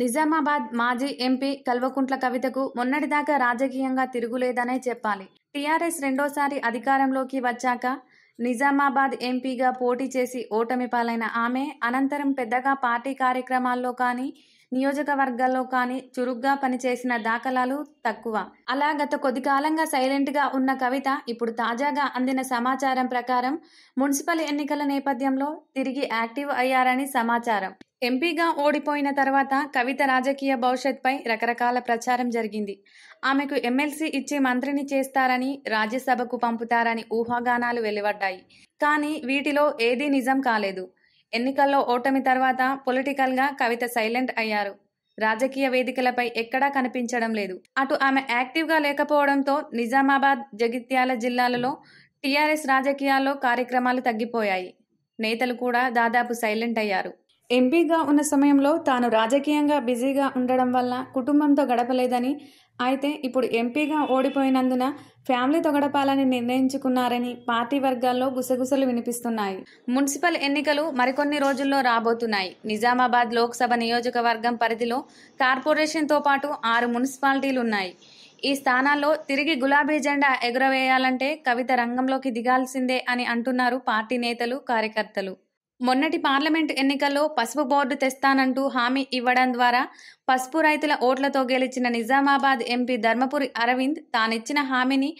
నిజామాబాద్ మాజీ ఎంపీ కల్వకుంట్ల కవితకు మొన్నటిదాకా రాజకీయంగా తిరుగులేదనే చెప్పాలి టీఆర్ఎస్ రెండోసారి అధికారంలోకి వచ్చాక నిజామాబాద్ ఎంపీగా పోటీ చేసి ఓటమి పాలైన ఆమె అనంతరం పెద్దగా పార్టీ కార్యక్రమాల్లో కానీ నియోజకవర్గాల్లో కానీ చురుగ్గా పనిచేసిన దాఖలాలు తక్కువ అలా గత కొద్ది కాలంగా సైలెంట్గా ఉన్న కవిత ఇప్పుడు తాజాగా అందిన సమాచారం ప్రకారం మున్సిపల్ ఎన్నికల నేపథ్యంలో తిరిగి యాక్టివ్ అయ్యారని సమాచారం ఎంపీగా ఓడిపోయిన తర్వాత కవిత రాజకీయ భవిష్యత్పై రకరకాల ప్రచారం జరిగింది ఆమెకు ఎమ్మెల్సీ ఇచ్చి మంత్రిని చేస్తారని రాజ్యసభకు పంపుతారని ఊహాగానాలు వెలువడ్డాయి కానీ వీటిలో ఏదీ నిజం కాలేదు ఎన్నికల్లో ఓటమి తర్వాత పొలిటికల్గా కవిత సైలెంట్ అయ్యారు రాజకీయ వేదికలపై ఎక్కడా కనిపించడం లేదు అటు ఆమె యాక్టివ్గా లేకపోవడంతో నిజామాబాద్ జగిత్యాల జిల్లాలలో టీఆర్ఎస్ రాజకీయాల్లో కార్యక్రమాలు తగ్గిపోయాయి నేతలు కూడా దాదాపు సైలెంట్ అయ్యారు ఎంపీగా ఉన్న సమయంలో తాను రాజకీయంగా బిజీగా ఉండడం వల్ల కుటుంబంతో గడపలేదని అయితే ఇప్పుడు ఎంపీగా ఓడిపోయినందున ఫ్యామిలీతో గడపాలని నిర్ణయించుకున్నారని పార్టీ వర్గాల్లో గుసగుసలు వినిపిస్తున్నాయి మున్సిపల్ ఎన్నికలు మరికొన్ని రోజుల్లో రాబోతున్నాయి నిజామాబాద్ లోక్సభ నియోజకవర్గం పరిధిలో కార్పొరేషన్తో పాటు ఆరు మున్సిపాలిటీలు ఉన్నాయి ఈ స్థానాల్లో తిరిగి గులాబీ జెండా ఎగురవేయాలంటే కవిత రంగంలోకి దిగాల్సిందే అని అంటున్నారు పార్టీ నేతలు కార్యకర్తలు మొన్నటి పార్లమెంట్ ఎన్నికల్లో పసుపు బోర్డు తెస్తానంటూ హామీ ఇవ్వడం ద్వారా పసుపు రైతుల ఓట్లతో గెలిచిన నిజామాబాద్ ఎంపీ ధర్మపురి అరవింద్ తానిచ్చిన హామీని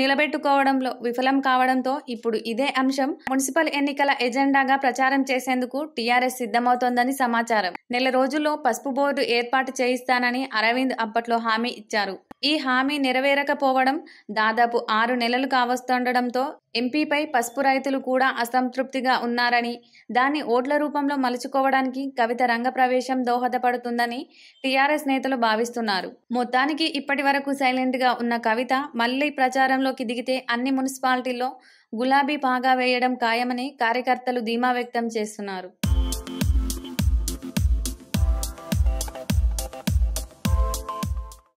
నిలబెట్టుకోవడంలో విఫలం కావడంతో ఇప్పుడు ఇదే అంశం మున్సిపల్ ఎన్నికల ఎజెండాగా ప్రచారం చేసేందుకు టీఆర్ఎస్ సిద్ధమవుతోందని సమాచారం నెల రోజుల్లో పసుపు బోర్డు ఏర్పాటు చేయిస్తానని అరవింద్ అప్పట్లో హామీ ఇచ్చారు ఈ హామీ నెరవేరకపోవడం దాదాపు ఆరు నెలలు కావస్తుండటంతో ఎంపీపై పసుపు రైతులు కూడా అసంతృప్తిగా ఉన్నారని దాన్ని ఓట్ల రూపంలో మలుచుకోవడానికి కవిత రంగప్రవేశం దోహదపడుతుందని టీఆర్ఎస్ నేతలు భావిస్తున్నారు మొత్తానికి ఇప్పటి వరకు సైలెంట్గా ఉన్న కవిత మళ్లీ ప్రచారంలోకి దిగితే అన్ని మున్సిపాలిటీల్లో గులాబీ పాగా వేయడం ఖాయమని కార్యకర్తలు ధీమా వ్యక్తం చేస్తున్నారు